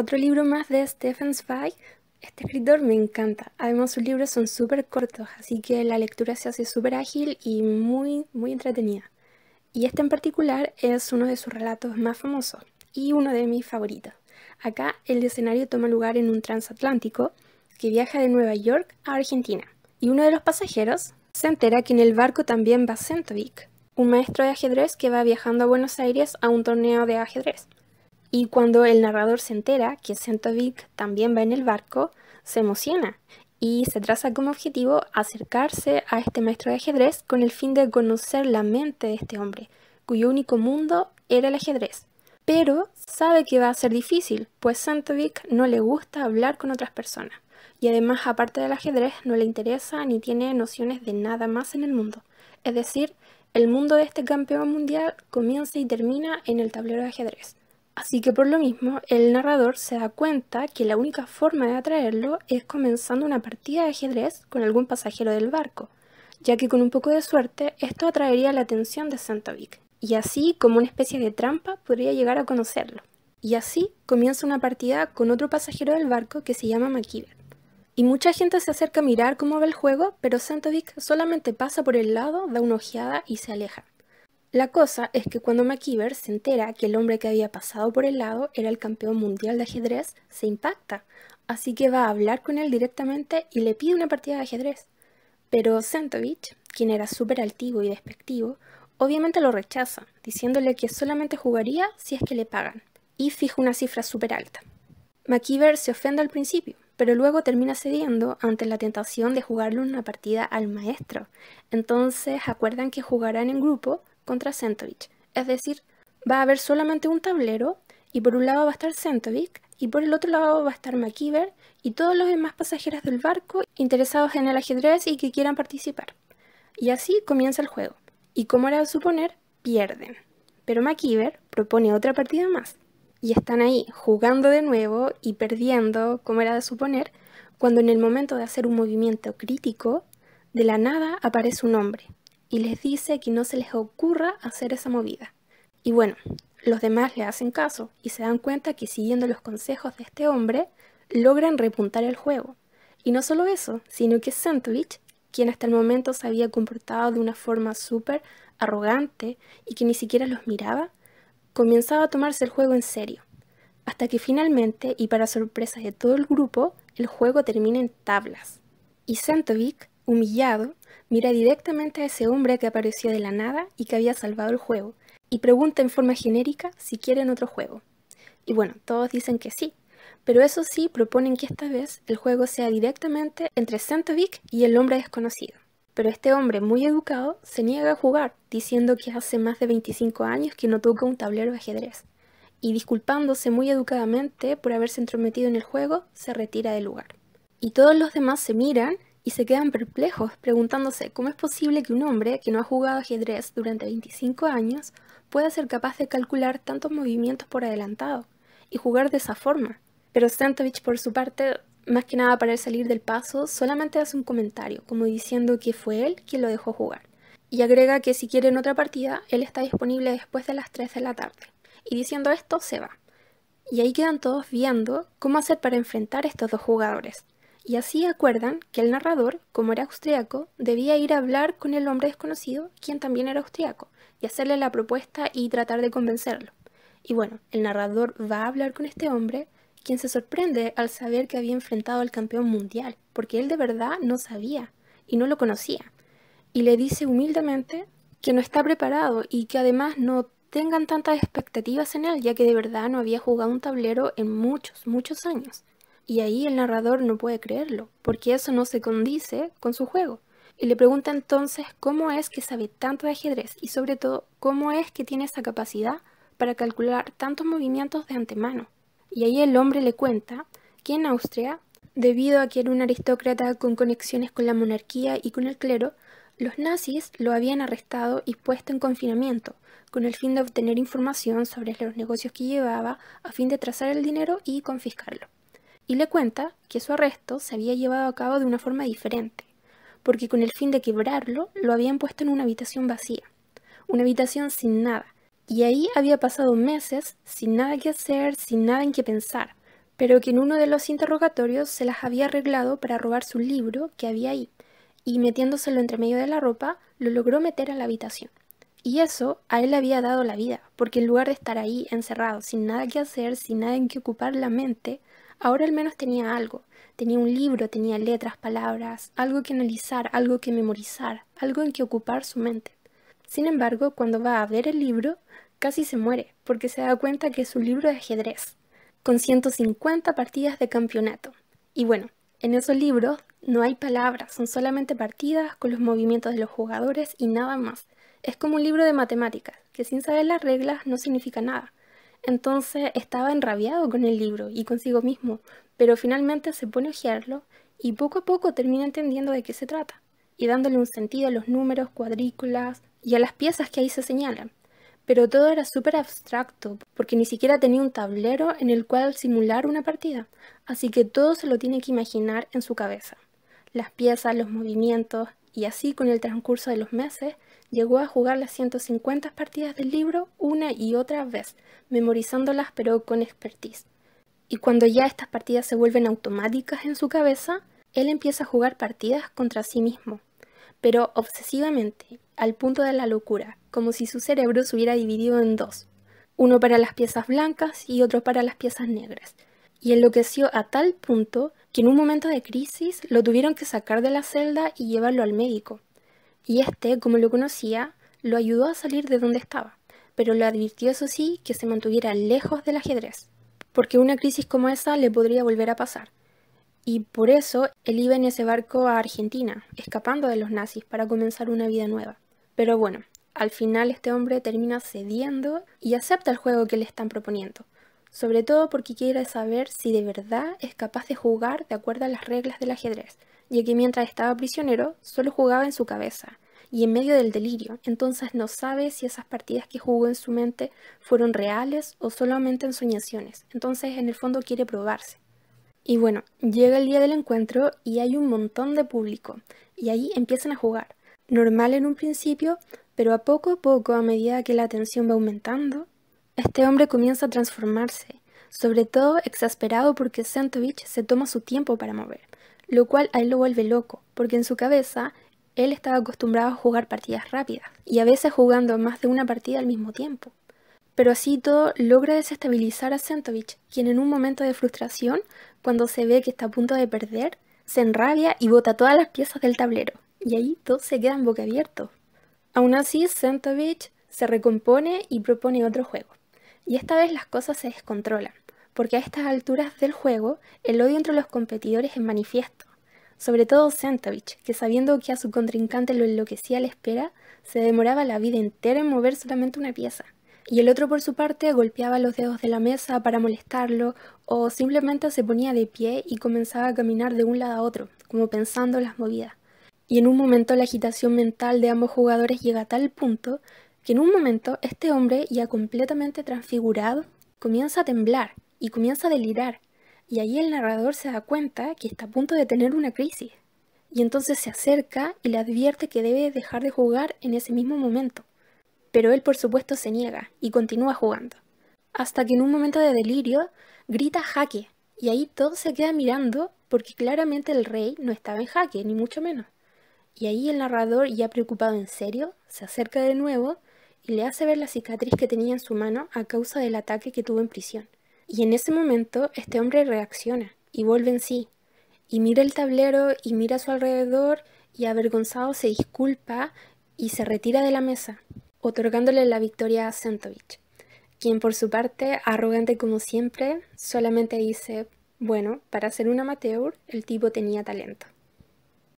Otro libro más de Stephen Zweig. Este escritor me encanta. Además sus libros son súper cortos, así que la lectura se hace súper ágil y muy, muy entretenida. Y este en particular es uno de sus relatos más famosos y uno de mis favoritos. Acá el escenario toma lugar en un transatlántico que viaja de Nueva York a Argentina. Y uno de los pasajeros se entera que en el barco también va Centovic, un maestro de ajedrez que va viajando a Buenos Aires a un torneo de ajedrez. Y cuando el narrador se entera que Santovic también va en el barco, se emociona y se traza como objetivo acercarse a este maestro de ajedrez con el fin de conocer la mente de este hombre, cuyo único mundo era el ajedrez. Pero sabe que va a ser difícil, pues Santovic no le gusta hablar con otras personas, y además aparte del ajedrez no le interesa ni tiene nociones de nada más en el mundo. Es decir, el mundo de este campeón mundial comienza y termina en el tablero de ajedrez. Así que por lo mismo, el narrador se da cuenta que la única forma de atraerlo es comenzando una partida de ajedrez con algún pasajero del barco, ya que con un poco de suerte esto atraería la atención de Santovic, y así como una especie de trampa podría llegar a conocerlo. Y así comienza una partida con otro pasajero del barco que se llama McKibben. Y mucha gente se acerca a mirar cómo va el juego, pero Santovic solamente pasa por el lado, da una ojeada y se aleja. La cosa es que cuando McKeever se entera que el hombre que había pasado por el lado era el campeón mundial de ajedrez, se impacta, así que va a hablar con él directamente y le pide una partida de ajedrez. Pero Centovich, quien era súper altivo y despectivo, obviamente lo rechaza, diciéndole que solamente jugaría si es que le pagan, y fija una cifra súper alta. MacGyver se ofende al principio, pero luego termina cediendo ante la tentación de jugarle una partida al maestro. Entonces acuerdan que jugarán en grupo contra Centovic. Es decir, va a haber solamente un tablero y por un lado va a estar Centovic y por el otro lado va a estar McKeever y todos los demás pasajeros del barco interesados en el ajedrez y que quieran participar. Y así comienza el juego. Y como era de suponer, pierden. Pero McKeever propone otra partida más. Y están ahí jugando de nuevo y perdiendo, como era de suponer, cuando en el momento de hacer un movimiento crítico, de la nada aparece un hombre, y les dice que no se les ocurra hacer esa movida. Y bueno, los demás le hacen caso y se dan cuenta que siguiendo los consejos de este hombre, logran repuntar el juego. Y no solo eso, sino que Sentovich, quien hasta el momento se había comportado de una forma súper arrogante y que ni siquiera los miraba, comenzaba a tomarse el juego en serio. Hasta que finalmente, y para sorpresa de todo el grupo, el juego termina en tablas. Y Santovic, humillado, mira directamente a ese hombre que apareció de la nada y que había salvado el juego, y pregunta en forma genérica si quieren otro juego. Y bueno, todos dicen que sí, pero eso sí proponen que esta vez el juego sea directamente entre Santovic y el hombre desconocido. Pero este hombre muy educado se niega a jugar, diciendo que hace más de 25 años que no toca un tablero de ajedrez. Y disculpándose muy educadamente por haberse entrometido en el juego, se retira del lugar. Y todos los demás se miran y se quedan perplejos preguntándose cómo es posible que un hombre que no ha jugado ajedrez durante 25 años pueda ser capaz de calcular tantos movimientos por adelantado y jugar de esa forma. Pero Stantovich, por su parte, más que nada para salir del paso, solamente hace un comentario, como diciendo que fue él quien lo dejó jugar. Y agrega que si quieren otra partida, él está disponible después de las 3 de la tarde. Y diciendo esto, se va. Y ahí quedan todos viendo cómo hacer para enfrentar a estos dos jugadores y así acuerdan que el narrador, como era austriaco, debía ir a hablar con el hombre desconocido, quien también era austriaco, y hacerle la propuesta y tratar de convencerlo. Y bueno, el narrador va a hablar con este hombre, quien se sorprende al saber que había enfrentado al campeón mundial, porque él de verdad no sabía y no lo conocía, y le dice humildemente que no está preparado y que además no tengan tantas expectativas en él, ya que de verdad no había jugado un tablero en muchos, muchos años. Y ahí el narrador no puede creerlo, porque eso no se condice con su juego. Y le pregunta entonces cómo es que sabe tanto de ajedrez y sobre todo cómo es que tiene esa capacidad para calcular tantos movimientos de antemano. Y ahí el hombre le cuenta que en Austria, debido a que era un aristócrata con conexiones con la monarquía y con el clero, los nazis lo habían arrestado y puesto en confinamiento, con el fin de obtener información sobre los negocios que llevaba, a fin de trazar el dinero y confiscarlo y le cuenta que su arresto se había llevado a cabo de una forma diferente, porque con el fin de quebrarlo lo habían puesto en una habitación vacía, una habitación sin nada, y ahí había pasado meses sin nada que hacer, sin nada en que pensar, pero que en uno de los interrogatorios se las había arreglado para robar su libro que había ahí, y metiéndoselo entre medio de la ropa, lo logró meter a la habitación. Y eso a él le había dado la vida, porque en lugar de estar ahí encerrado, sin nada que hacer, sin nada en que ocupar la mente, ahora al menos tenía algo. Tenía un libro, tenía letras, palabras, algo que analizar, algo que memorizar, algo en que ocupar su mente. Sin embargo, cuando va a ver el libro, casi se muere, porque se da cuenta que es un libro de ajedrez, con 150 partidas de campeonato. Y bueno, en esos libros no hay palabras, son solamente partidas con los movimientos de los jugadores y nada más es como un libro de matemáticas, que sin saber las reglas no significa nada. Entonces estaba enrabiado con el libro y consigo mismo, pero finalmente se pone a ojearlo y poco a poco termina entendiendo de qué se trata y dándole un sentido a los números, cuadrículas y a las piezas que ahí se señalan. Pero todo era súper abstracto, porque ni siquiera tenía un tablero en el cual simular una partida, así que todo se lo tiene que imaginar en su cabeza. Las piezas, los movimientos, y así con el transcurso de los meses llegó a jugar las 150 partidas del libro una y otra vez, memorizándolas pero con expertise. Y cuando ya estas partidas se vuelven automáticas en su cabeza, él empieza a jugar partidas contra sí mismo, pero obsesivamente, al punto de la locura, como si su cerebro se hubiera dividido en dos, uno para las piezas blancas y otro para las piezas negras, y enloqueció a tal punto que en un momento de crisis lo tuvieron que sacar de la celda y llevarlo al médico. Y este, como lo conocía, lo ayudó a salir de donde estaba, pero le advirtió eso sí que se mantuviera lejos del ajedrez, porque una crisis como esa le podría volver a pasar. Y por eso él iba en ese barco a Argentina, escapando de los nazis para comenzar una vida nueva. Pero bueno, al final este hombre termina cediendo y acepta el juego que le están proponiendo sobre todo porque quiere saber si de verdad es capaz de jugar de acuerdo a las reglas del ajedrez, ya que mientras estaba prisionero solo jugaba en su cabeza y en medio del delirio, entonces no sabe si esas partidas que jugó en su mente fueron reales o solamente ensoñaciones, entonces en el fondo quiere probarse. Y bueno, llega el día del encuentro y hay un montón de público, y ahí empiezan a jugar. Normal en un principio, pero a poco a poco, a medida que la tensión va aumentando, este hombre comienza a transformarse, sobre todo exasperado porque Sentovich se toma su tiempo para mover, lo cual a él lo vuelve loco, porque en su cabeza él estaba acostumbrado a jugar partidas rápidas, y a veces jugando más de una partida al mismo tiempo. Pero así todo logra desestabilizar a Sentovich, quien en un momento de frustración, cuando se ve que está a punto de perder, se enrabia y bota todas las piezas del tablero, y ahí todo se quedan abierto Aún así, Sentovich se recompone y propone otro juego. Y esta vez las cosas se descontrolan, porque a estas alturas del juego el odio entre los competidores es manifiesto, sobre todo Sentovich, que sabiendo que a su contrincante lo enloquecía la espera, se demoraba la vida entera en mover solamente una pieza. Y el otro por su parte golpeaba los dedos de la mesa para molestarlo o simplemente se ponía de pie y comenzaba a caminar de un lado a otro, como pensando las movidas. Y en un momento la agitación mental de ambos jugadores llega a tal punto que en un momento este hombre, ya completamente transfigurado, comienza a temblar y comienza a delirar, y ahí el narrador se da cuenta que está a punto de tener una crisis, y entonces se acerca y le advierte que debe dejar de jugar en ese mismo momento. Pero él por supuesto se niega y continúa jugando, hasta que en un momento de delirio grita jaque, y ahí todo se queda mirando porque claramente el rey no estaba en jaque, ni mucho menos. Y ahí el narrador, ya preocupado en serio, se acerca de nuevo y le hace ver la cicatriz que tenía en su mano a causa del ataque que tuvo en prisión. Y en ese momento este hombre reacciona y vuelve en sí, y mira el tablero y mira a su alrededor y avergonzado se disculpa y se retira de la mesa, otorgándole la victoria a Sentovich, quien por su parte, arrogante como siempre, solamente dice, bueno, para ser un amateur el tipo tenía talento.